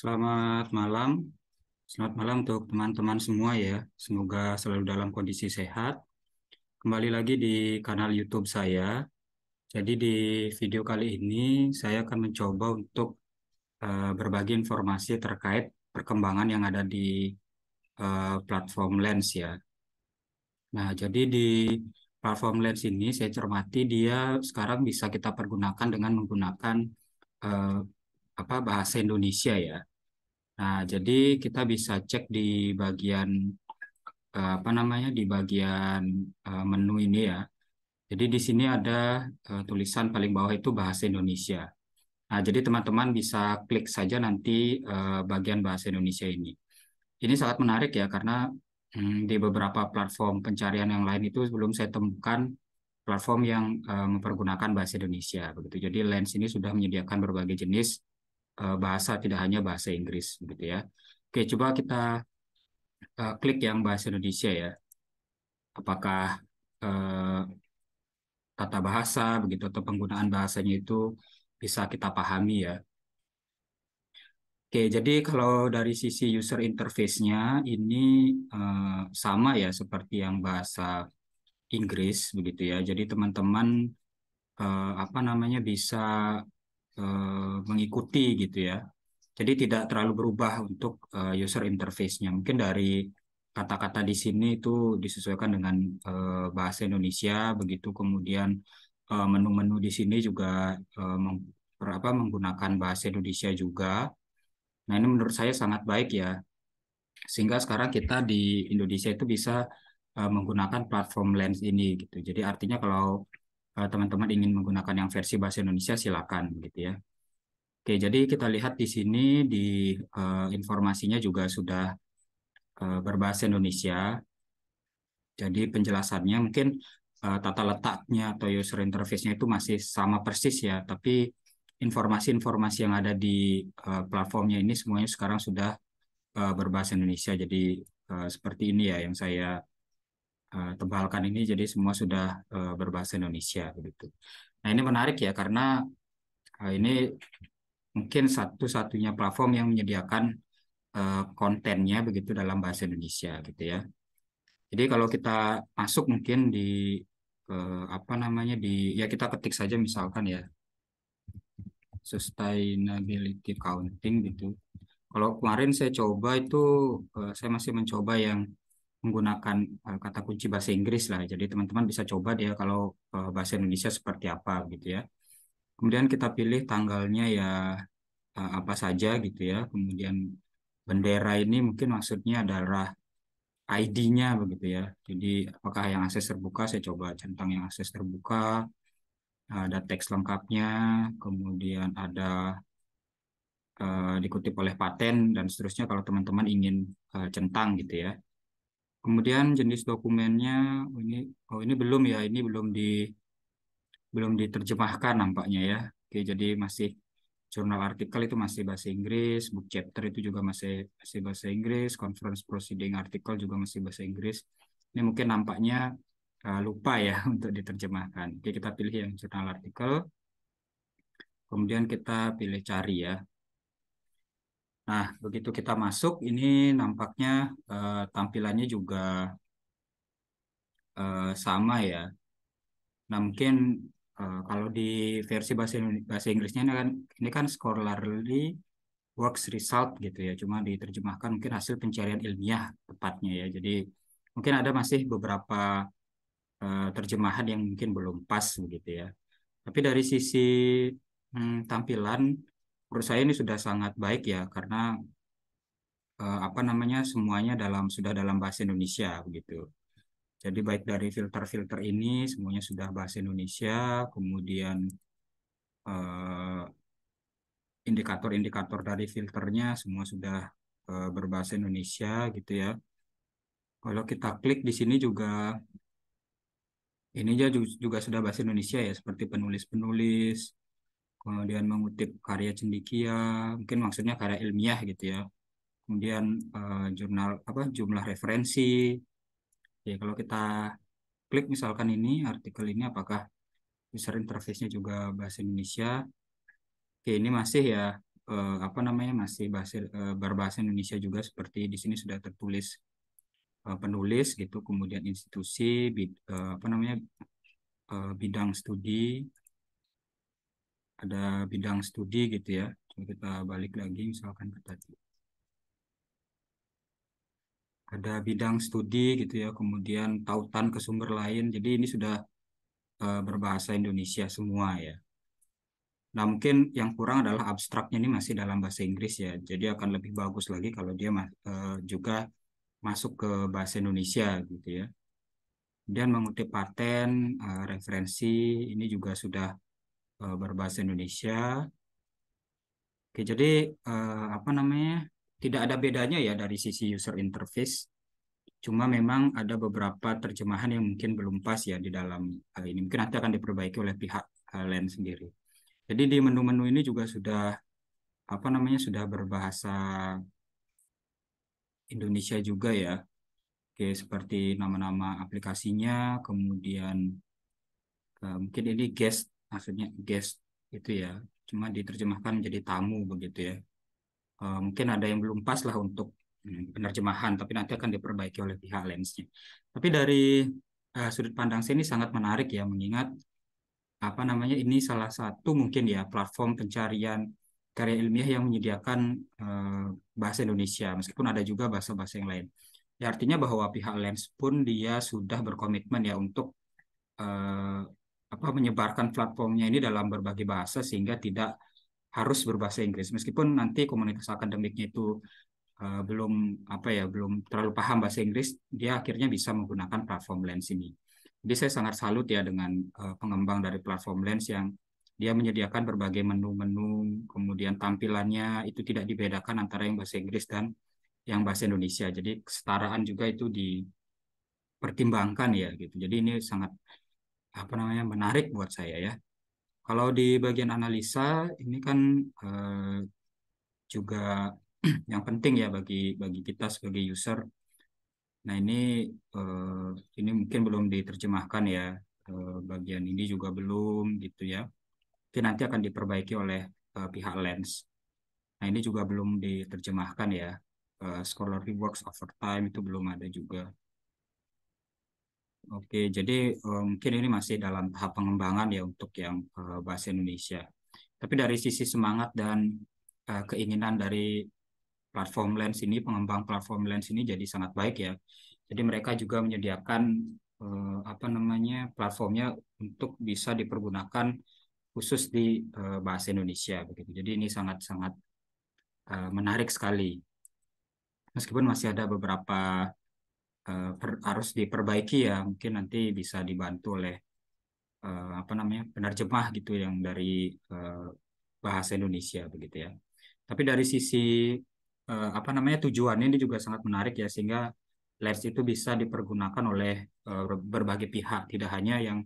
Selamat malam. Selamat malam untuk teman-teman semua ya. Semoga selalu dalam kondisi sehat. Kembali lagi di kanal YouTube saya. Jadi di video kali ini saya akan mencoba untuk uh, berbagi informasi terkait perkembangan yang ada di uh, platform Lens ya. Nah, jadi di platform Lens ini saya cermati dia sekarang bisa kita pergunakan dengan menggunakan uh, apa bahasa Indonesia ya. Nah, jadi kita bisa cek di bagian eh, apa namanya di bagian eh, menu ini ya. Jadi di sini ada eh, tulisan paling bawah itu bahasa Indonesia. Nah, jadi teman-teman bisa klik saja nanti bagian bahasa Indonesia ini. Ini sangat menarik ya karena hmm, di beberapa platform pencarian yang lain itu belum saya temukan platform yang mempergunakan bahasa Indonesia begitu. Jadi Lens ini sudah menyediakan berbagai jenis Eh, bahasa tidak hanya bahasa Inggris begitu ya. Oke, coba kita uh, klik yang bahasa Indonesia ya. Apakah uh, tata bahasa begitu atau penggunaan bahasanya itu bisa kita pahami ya. Oke, jadi kalau dari sisi user interface-nya ini uh, sama ya seperti yang bahasa Inggris begitu ya. Jadi teman-teman uh, apa namanya bisa Eh, mengikuti gitu ya. Jadi tidak terlalu berubah untuk uh, user interface-nya. Mungkin dari kata-kata di sini itu disesuaikan dengan uh, bahasa Indonesia, begitu kemudian menu-menu di sini juga meng, apa, menggunakan bahasa Indonesia juga. Nah ini menurut saya sangat baik ya, sehingga sekarang kita di Indonesia itu bisa menggunakan platform Lens ini gitu. Jadi artinya kalau Eh, teman-teman ingin menggunakan yang versi bahasa Indonesia silakan gitu ya. Oke, jadi kita lihat di sini di uh, informasinya juga sudah uh, berbahasa Indonesia. Jadi penjelasannya mungkin uh, tata letaknya atau user interface-nya itu masih sama persis ya, tapi informasi-informasi yang ada di uh, platformnya ini semuanya sekarang sudah uh, berbahasa Indonesia. Jadi uh, seperti ini ya yang saya Eh, tebalkan ini jadi semua sudah eh, berbahasa Indonesia begitu. Nah ini menarik ya karena eh, ini mungkin satu-satunya platform yang menyediakan kontennya begitu dalam bahasa Indonesia gitu ya. Jadi kalau kita masuk mungkin di apa namanya di ya kita ketik saja misalkan ya sustainability counting gitu. Kalau kemarin saya coba itu saya masih mencoba yang menggunakan uh, kata kunci bahasa Inggris lah. Jadi teman-teman bisa coba dia kalau uh, bahasa Indonesia seperti apa gitu ya. Kemudian kita pilih tanggalnya ya uh, apa saja gitu ya. Kemudian bendera ini mungkin maksudnya adalah ID-nya begitu ya. Jadi apakah yang akses terbuka? Saya coba centang yang akses terbuka. Ada teks lengkapnya, kemudian ada uh, dikutip oleh paten dan seterusnya kalau teman-teman ingin uh, centang gitu ya. Kemudian jenis dokumennya oh ini oh ini belum ya, ini belum di belum diterjemahkan nampaknya ya. Oke, jadi masih jurnal artikel itu masih bahasa Inggris, book chapter itu juga masih masih bahasa Inggris, conference proceeding artikel juga masih bahasa Inggris. Ini mungkin nampaknya uh, lupa ya untuk diterjemahkan. Oke, kita pilih yang jurnal artikel. Kemudian kita pilih cari ya. Nah, begitu kita masuk, ini nampaknya uh, tampilannya juga uh, sama ya. Nah, mungkin uh, kalau di versi bahasa, bahasa Inggrisnya ini kan, ini kan scholarly works result gitu ya, cuma diterjemahkan mungkin hasil pencarian ilmiah tepatnya ya. Jadi mungkin ada masih beberapa uh, terjemahan yang mungkin belum pas begitu ya. Tapi dari sisi hmm, tampilan menurut saya ini sudah sangat baik ya karena eh, apa namanya semuanya dalam sudah dalam bahasa Indonesia begitu. Jadi baik dari filter-filter ini semuanya sudah bahasa Indonesia, kemudian eh, indikator-indikator eh, dari filternya semua sudah eh, berbahasa Indonesia gitu ya. Kalau kita klik di sini juga ini juga sudah bahasa Indonesia ya seperti penulis-penulis kemudian mengutip karya cendikia, mungkin maksudnya karya ilmiah gitu ya. Kemudian eh, jurnal apa jumlah referensi. Ya kalau kita klik misalkan ini artikel ini apakah user interface-nya juga bahasa Indonesia. Oke, ini masih ya eh, apa namanya masih bahasa eh, berbahasa Indonesia juga seperti di sini sudah tertulis eh, penulis gitu, kemudian institusi bid, eh, apa namanya eh, bidang studi ada bidang studi gitu ya. Coba kita balik lagi misalkan ke tadi. Ada bidang studi gitu ya, kemudian tautan ke sumber lain. Jadi ini sudah uh, berbahasa Indonesia semua ya. Nah, mungkin yang kurang adalah abstraknya ini masih dalam bahasa Inggris ya. Jadi akan lebih bagus lagi kalau dia uh, juga masuk ke bahasa Indonesia gitu ya. Dan mengutip paten, uh, referensi ini juga sudah Eh, berbahasa Indonesia. Oke, jadi uh, apa namanya? Tidak ada bedanya ya dari sisi user interface. Cuma memang ada beberapa terjemahan yang mungkin belum pas ya di dalam hal ini. Mungkin nanti akan diperbaiki oleh pihak uh, sendiri. Jadi di menu-menu ini juga sudah apa namanya sudah berbahasa Indonesia juga ya. Oke, seperti nama-nama aplikasinya, kemudian eh, mungkin ini guest maksudnya guest itu ya cuma diterjemahkan menjadi tamu begitu ya uh, mungkin ada yang belum pas lah untuk hmm, penerjemahan tapi nanti akan diperbaiki oleh pihak lensnya tapi dari uh, sudut pandang saya ini sangat menarik ya mengingat apa namanya ini salah satu mungkin ya platform pencarian karya ilmiah yang menyediakan uh, bahasa Indonesia meskipun ada juga bahasa-bahasa yang lain ya artinya bahwa pihak lens pun dia sudah berkomitmen ya untuk apa menyebarkan platformnya ini dalam berbagai bahasa sehingga tidak harus berbahasa Inggris. Meskipun nanti komunitas akademiknya itu uh, belum apa ya belum terlalu paham bahasa Inggris, dia akhirnya bisa menggunakan platform Lens ini. Jadi saya sangat salut ya dengan uh, pengembang dari platform Lens yang dia menyediakan berbagai menu-menu, kemudian tampilannya itu tidak dibedakan antara yang bahasa Inggris dan yang bahasa Indonesia. Jadi kesetaraan juga itu dipertimbangkan ya gitu. Jadi ini sangat apa namanya menarik buat saya ya. Kalau di bagian analisa ini kan eh, juga yang penting ya bagi bagi kita sebagai user. Nah ini eh, ini mungkin belum diterjemahkan ya eh, bagian ini juga belum gitu ya. Mungkin nanti akan diperbaiki oleh eh, pihak Lens. Nah ini juga belum diterjemahkan ya. Eh, scholarly works over time itu belum ada juga. Oke, jadi eh, mungkin ini masih dalam tahap pengembangan ya untuk yang eh, bahasa Indonesia. Tapi dari sisi semangat dan eh, keinginan dari platform Lens ini, pengembang platform Lens ini jadi sangat baik ya. Jadi mereka juga menyediakan apa namanya platformnya untuk bisa dipergunakan khusus di bahasa Indonesia Jadi ini sangat-sangat menarik sekali. Meskipun masih ada beberapa Eh, per, harus diperbaiki ya mungkin nanti bisa dibantu oleh uh, apa namanya penerjemah gitu yang dari uh, bahasa Indonesia begitu ya. Tapi dari sisi uh, apa namanya tujuannya ini juga sangat menarik ya sehingga Lens itu bisa dipergunakan oleh uh, berbagai pihak tidak hanya yang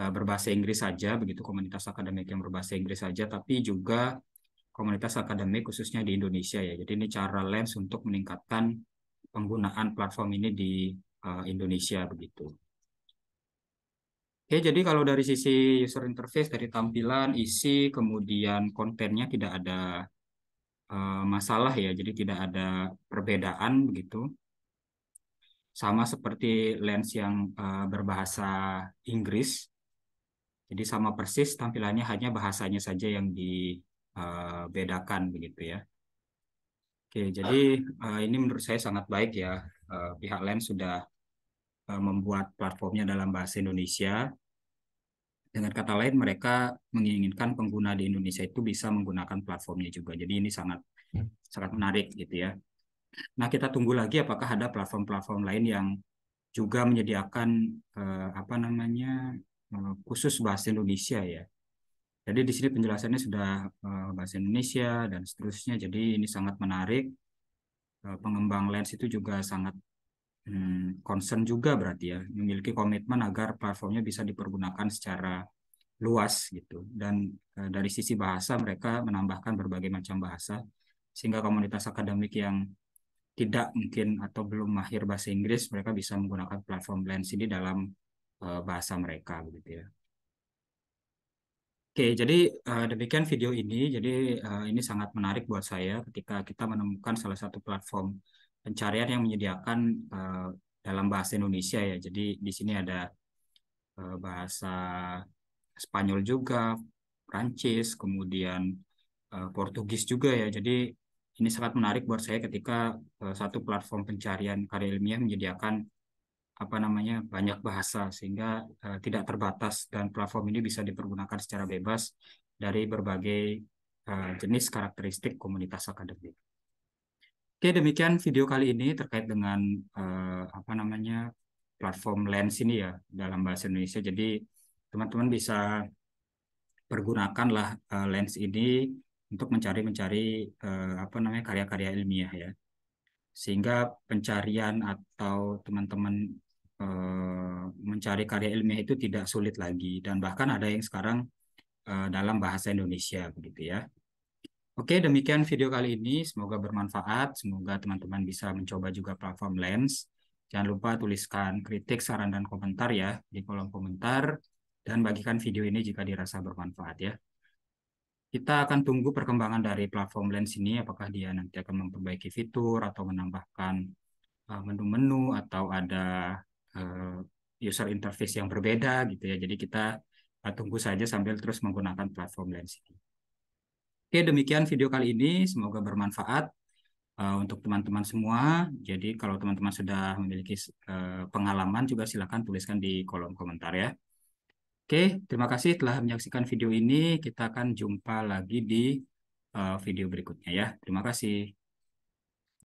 uh, berbahasa Inggris saja begitu komunitas akademik yang berbahasa Inggris saja tapi juga komunitas akademik khususnya di Indonesia ya. Jadi ini cara Lens untuk meningkatkan penggunaan platform ini di uh, Indonesia begitu. Oke, jadi kalau dari sisi user interface, dari tampilan, isi, kemudian kontennya tidak ada uh, masalah ya, jadi tidak ada perbedaan begitu. Sama seperti lens yang uh, berbahasa Inggris, jadi sama persis tampilannya hanya bahasanya saja yang dibedakan begitu ya. Oke, jadi uh, ini menurut saya sangat baik ya. Uh, pihak LEM sudah uh, membuat platformnya dalam bahasa Indonesia. Dengan kata lain, mereka menginginkan pengguna di Indonesia itu bisa menggunakan platformnya juga. Jadi ini sangat hmm. sangat menarik gitu ya. Nah, kita tunggu lagi apakah ada platform-platform lain yang juga menyediakan uh, apa namanya uh, khusus bahasa Indonesia ya. Jadi di sini penjelasannya sudah eh, bahasa Indonesia dan seterusnya. Jadi ini sangat menarik. Eh, pengembang Lens itu juga sangat hmm, concern juga berarti ya, memiliki komitmen agar platformnya bisa dipergunakan secara luas gitu. Dan eh, dari sisi bahasa mereka menambahkan berbagai macam bahasa sehingga komunitas akademik yang tidak mungkin atau belum mahir bahasa Inggris mereka bisa menggunakan platform Lens ini dalam bahasa mereka begitu ya. Oke, jadi uh, demikian video ini. Jadi uh, ini sangat menarik buat saya ketika kita menemukan salah satu platform pencarian yang menyediakan uh, dalam bahasa Indonesia ya. Jadi di sini ada uh, bahasa Spanyol juga, Prancis, kemudian uh, Portugis juga ya. Jadi ini sangat menarik buat saya ketika uh, satu platform pencarian karya ilmiah menyediakan apa namanya banyak bahasa sehingga uh, tidak terbatas dan platform ini bisa dipergunakan secara bebas dari berbagai uh, jenis karakteristik komunitas akademik. Oke, demikian video kali ini terkait dengan uh, apa namanya platform Lens ini ya dalam bahasa Indonesia. Jadi teman-teman bisa pergunakanlah uh, Lens ini untuk mencari-mencari apa namanya karya-karya ilmiah ya sehingga pencarian atau teman-teman Eh, mencari karya ilmiah itu tidak sulit lagi dan bahkan ada yang sekarang eh, dalam bahasa Indonesia begitu ya. Oke, demikian video kali ini. Semoga bermanfaat. Semoga teman-teman bisa mencoba juga platform Lens. Jangan lupa tuliskan kritik, saran, dan komentar ya di kolom komentar. Dan bagikan video ini jika dirasa bermanfaat ya. Kita akan tunggu perkembangan dari platform Lens ini. Apakah dia nanti akan memperbaiki fitur atau menambahkan eh, menu-menu atau ada Eh, user interface yang berbeda gitu ya. Jadi kita tunggu saja sambil terus menggunakan platform Lensity. Oke, demikian video kali ini. Semoga bermanfaat eh, untuk teman-teman semua. Jadi kalau teman-teman sudah memiliki eh, pengalaman juga silakan tuliskan di kolom komentar ya. Oke, terima kasih telah menyaksikan video ini. Kita akan jumpa lagi di video berikutnya ya. Terima kasih.